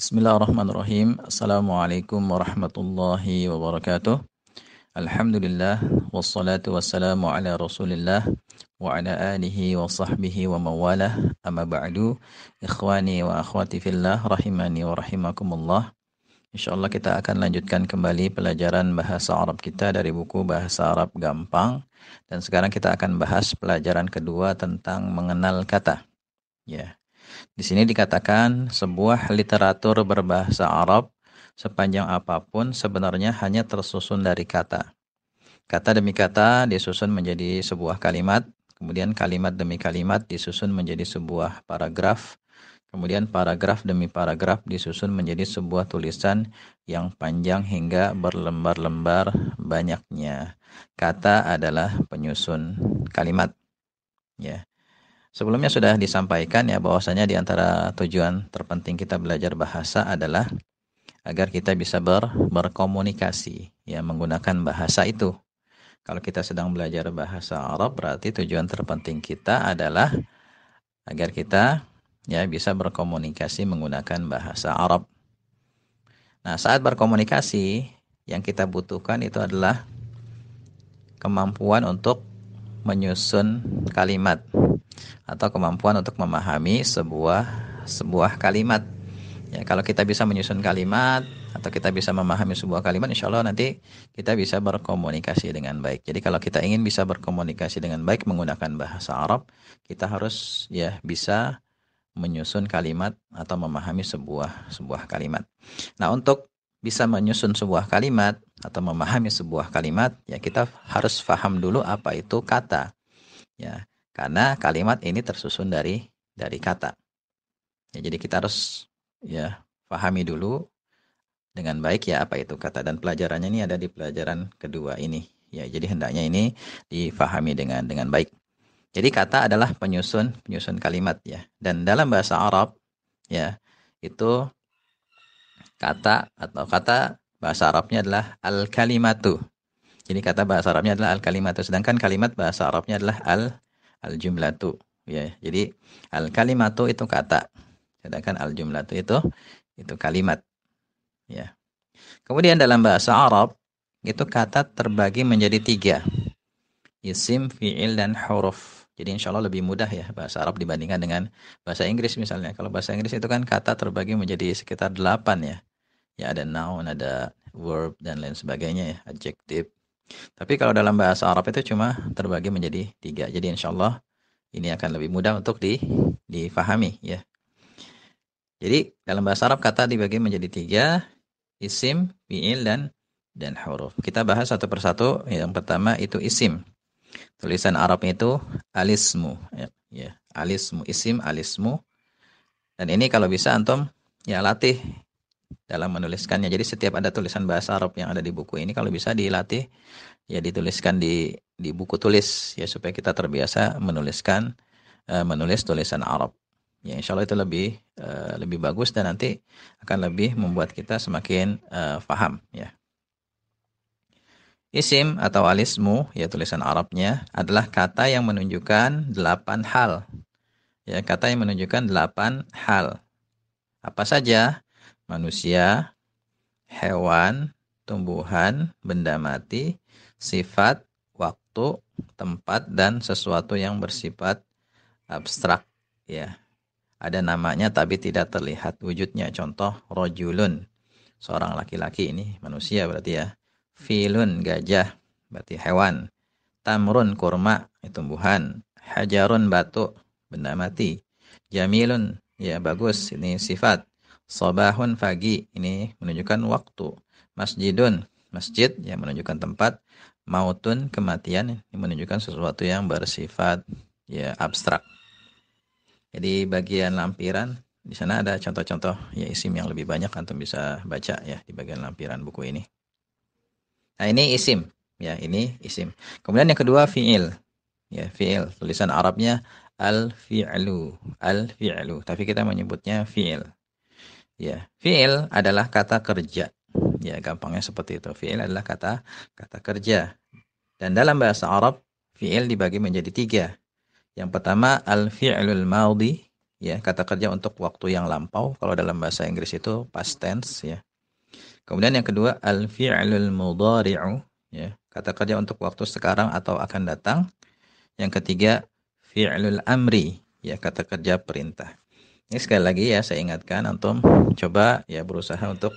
Bismillahirrahmanirrahim. Assalamualaikum warahmatullahi wabarakatuh. Alhamdulillah wassalatu wassalamu ala Rasulillah wa ala alihi wa sahbihi wa mawalah. Amma ba'du. Ikhwani wa akhwati fillah rahimani wa rahimakumullah. Insyaallah kita akan lanjutkan kembali pelajaran bahasa Arab kita dari buku Bahasa Arab Gampang dan sekarang kita akan bahas pelajaran kedua tentang mengenal kata. Ya. Yeah. Di sini dikatakan sebuah literatur berbahasa Arab sepanjang apapun sebenarnya hanya tersusun dari kata. Kata demi kata disusun menjadi sebuah kalimat, kemudian kalimat demi kalimat disusun menjadi sebuah paragraf, kemudian paragraf demi paragraf disusun menjadi sebuah tulisan yang panjang hingga berlembar-lembar banyaknya. Kata adalah penyusun kalimat. Ya. Sebelumnya sudah disampaikan ya bahwasanya di antara tujuan terpenting kita belajar bahasa adalah agar kita bisa ber, berkomunikasi ya menggunakan bahasa itu. Kalau kita sedang belajar bahasa Arab berarti tujuan terpenting kita adalah agar kita ya bisa berkomunikasi menggunakan bahasa Arab. Nah, saat berkomunikasi yang kita butuhkan itu adalah kemampuan untuk menyusun kalimat atau kemampuan untuk memahami sebuah sebuah kalimat. Ya, kalau kita bisa menyusun kalimat atau kita bisa memahami sebuah kalimat, insya Allah nanti kita bisa berkomunikasi dengan baik. Jadi kalau kita ingin bisa berkomunikasi dengan baik menggunakan bahasa Arab, kita harus ya bisa menyusun kalimat atau memahami sebuah sebuah kalimat. Nah untuk bisa menyusun sebuah kalimat atau memahami sebuah kalimat, ya kita harus faham dulu apa itu kata. Ya, karena kalimat ini tersusun dari dari kata. Ya, jadi kita harus ya pahami dulu dengan baik ya apa itu kata dan pelajarannya ini ada di pelajaran kedua ini. Ya, jadi hendaknya ini difahami dengan dengan baik. Jadi kata adalah penyusun penyusun kalimat ya. Dan dalam bahasa Arab ya itu kata atau kata bahasa Arabnya adalah al kalimatu. Jadi kata bahasa Arabnya adalah al kalimatu sedangkan kalimat bahasa Arabnya adalah al al jumlatu ya jadi al kalimatu itu kata sedangkan al jumlatu itu itu kalimat ya kemudian dalam bahasa Arab itu kata terbagi menjadi tiga isim fiil dan huruf jadi insya Allah lebih mudah ya bahasa Arab dibandingkan dengan bahasa Inggris misalnya. Kalau bahasa Inggris itu kan kata terbagi menjadi sekitar delapan ya. Ya ada noun, ada verb dan lain sebagainya ya, adjective tapi kalau dalam bahasa Arab itu cuma terbagi menjadi tiga. Jadi insya Allah ini akan lebih mudah untuk di, difahami ya. Jadi dalam bahasa Arab kata dibagi menjadi tiga, isim, fiil, dan dan huruf. Kita bahas satu persatu. Yang pertama itu isim. Tulisan Arab itu alismu. Ya, ya. Alismu, isim, alismu. Dan ini kalau bisa antum ya latih dalam menuliskannya. Jadi setiap ada tulisan bahasa Arab yang ada di buku ini kalau bisa dilatih ya dituliskan di di buku tulis ya supaya kita terbiasa menuliskan uh, menulis tulisan Arab. Ya insya Allah itu lebih uh, lebih bagus dan nanti akan lebih membuat kita semakin uh, faham ya. Isim atau alismu ya tulisan Arabnya adalah kata yang menunjukkan delapan hal. Ya kata yang menunjukkan delapan hal. Apa saja? manusia, hewan, tumbuhan, benda mati, sifat, waktu, tempat dan sesuatu yang bersifat abstrak ya. Ada namanya tapi tidak terlihat wujudnya. Contoh rojulun, seorang laki-laki ini manusia berarti ya. Filun gajah berarti hewan. Tamrun kurma tumbuhan. Hajarun batu benda mati. Jamilun ya bagus ini sifat. Sobahun pagi ini menunjukkan waktu. Masjidun masjid yang menunjukkan tempat. Mautun kematian ini menunjukkan sesuatu yang bersifat ya abstrak. Jadi bagian lampiran di sana ada contoh-contoh ya isim yang lebih banyak antum bisa baca ya di bagian lampiran buku ini. Nah ini isim ya ini isim. Kemudian yang kedua fiil ya fiil tulisan Arabnya al fi'lu al fi'lu tapi kita menyebutnya fiil Ya, fiil adalah kata kerja. Ya, gampangnya seperti itu. Fiil adalah kata kata kerja. Dan dalam bahasa Arab, fiil dibagi menjadi tiga. Yang pertama al fiilul maudi, ya, kata kerja untuk waktu yang lampau. Kalau dalam bahasa Inggris itu past tense, ya. Kemudian yang kedua al fiilul mudari'u ya, kata kerja untuk waktu sekarang atau akan datang. Yang ketiga fiilul amri, ya, kata kerja perintah. Ini sekali lagi ya saya ingatkan antum coba ya berusaha untuk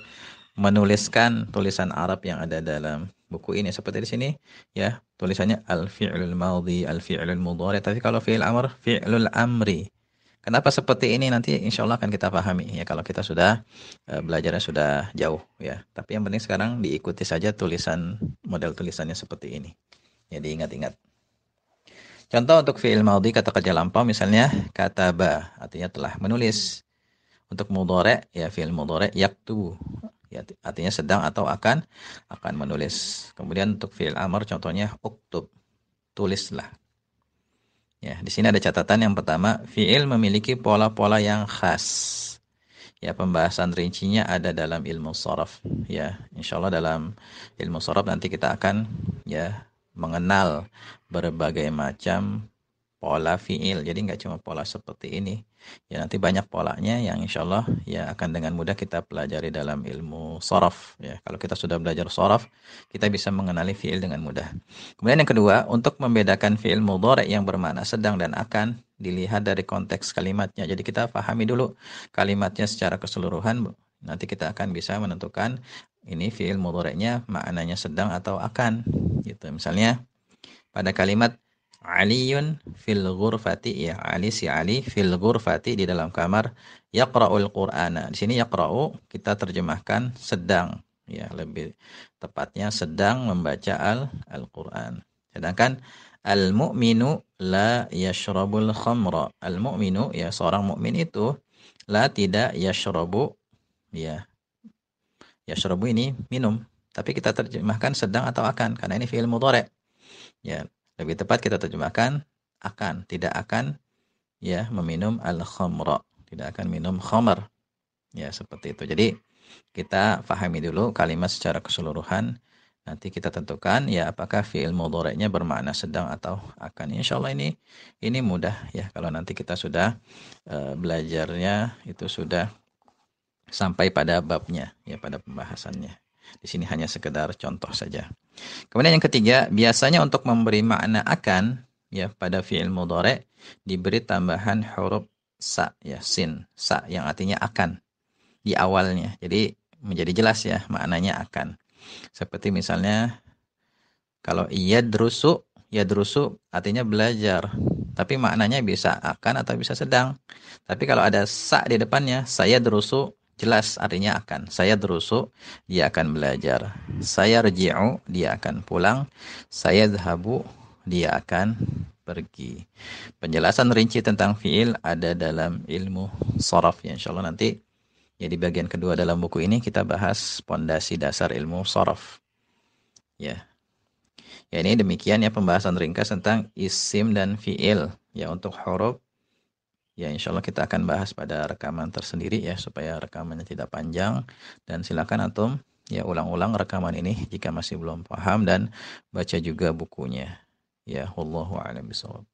menuliskan tulisan Arab yang ada dalam buku ini seperti di sini ya tulisannya al fi'lul maudi al fi'lul mudhari tapi kalau fi'il amr fi'lul amri kenapa seperti ini nanti insya Allah akan kita pahami ya kalau kita sudah uh, belajarnya sudah jauh ya tapi yang penting sekarang diikuti saja tulisan model tulisannya seperti ini jadi ya, ingat-ingat Contoh untuk fi'il madhi kata kerja lampau misalnya kataba artinya telah menulis. Untuk mudhari ya fi'il mudhari yaktubu ya artinya sedang atau akan akan menulis. Kemudian untuk fi'il amr contohnya uktub tulislah. Ya, di sini ada catatan yang pertama fi'il memiliki pola-pola yang khas. Ya, pembahasan rincinya ada dalam ilmu sorof. Ya, insya Allah dalam ilmu sorof nanti kita akan ya mengenal berbagai macam pola fiil. Jadi nggak cuma pola seperti ini. Ya nanti banyak polanya yang insya Allah ya akan dengan mudah kita pelajari dalam ilmu sorof. Ya kalau kita sudah belajar sorof, kita bisa mengenali fiil dengan mudah. Kemudian yang kedua, untuk membedakan fiil mudhari yang bermakna sedang dan akan dilihat dari konteks kalimatnya. Jadi kita pahami dulu kalimatnya secara keseluruhan. Nanti kita akan bisa menentukan ini fiil mudhari'nya maknanya sedang atau akan gitu. Misalnya pada kalimat Aliun fil ghurfati ya Ali si Ali fil ghurfati di dalam kamar yaqra'ul Qur'ana. Di sini yaqra'u kita terjemahkan sedang ya lebih tepatnya sedang membaca Al-Qur'an. al Sedangkan al-mu'minu la yashrabul khamra. Al-mu'minu ya seorang mukmin itu la tidak yashrabu ya Ya syurubu ini minum, tapi kita terjemahkan sedang atau akan karena ini fi'il mudhari. Ya, lebih tepat kita terjemahkan akan, tidak akan ya meminum al-khamra, tidak akan minum khamar. Ya, seperti itu. Jadi kita pahami dulu kalimat secara keseluruhan. Nanti kita tentukan ya apakah fi'il mudhari'nya bermakna sedang atau akan. Insya Allah ini ini mudah ya kalau nanti kita sudah uh, belajarnya itu sudah sampai pada babnya ya pada pembahasannya. Di sini hanya sekedar contoh saja. Kemudian yang ketiga, biasanya untuk memberi makna akan ya pada fi'il mudhari diberi tambahan huruf sa ya sin, sa yang artinya akan di awalnya. Jadi menjadi jelas ya maknanya akan. Seperti misalnya kalau ia ya drusu artinya belajar. Tapi maknanya bisa akan atau bisa sedang. Tapi kalau ada sa di depannya, saya drusu, Jelas artinya akan. Saya terusuk dia akan belajar. Saya reji'u, dia akan pulang. Saya zahabu, dia akan pergi. Penjelasan rinci tentang fiil ada dalam ilmu soraf. Ya, insya Allah nanti ya di bagian kedua dalam buku ini kita bahas pondasi dasar ilmu soraf. Ya. Ya ini demikian ya pembahasan ringkas tentang isim dan fiil ya untuk huruf ya insya Allah kita akan bahas pada rekaman tersendiri ya supaya rekamannya tidak panjang dan silakan atom ya ulang-ulang rekaman ini jika masih belum paham dan baca juga bukunya ya wallahu a'lam